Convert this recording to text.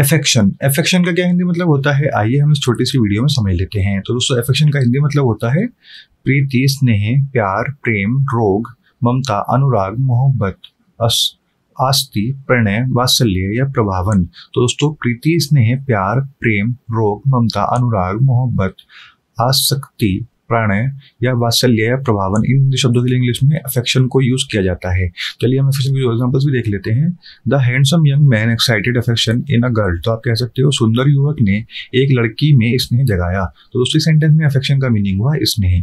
affection affection का क्या हिंदी मतलब होता है आइए हम इस छोटी सी वीडियो में समझ लेते हैं तो दोस्तों एफेक्शन का हिंदी मतलब होता है प्रीति स्नेह प्यार प्रेम रोग ममता अनुराग मोहब्बत आस्ति प्रणय वात्सल्य या प्रभावन तो दोस्तों प्रीति स्नेह प्यार प्रेम रोग ममता अनुराग मोहब्बत आसक्ति प्राणय या वात्सल्य या प्रभावन इन शब्दों के लिए इंग्लिश में अफेक्शन को यूज किया जाता है चलिए हम अफेक्शन के एग्जाम्पल्स भी देख लेते हैं the handsome young man excited affection in a girl तो आप कह सकते हो सुंदर युवक ने एक लड़की में स्नेह जगाया तो दूसरी सेंटेंस में अफेक्शन का मीनिंग हुआ स्नेह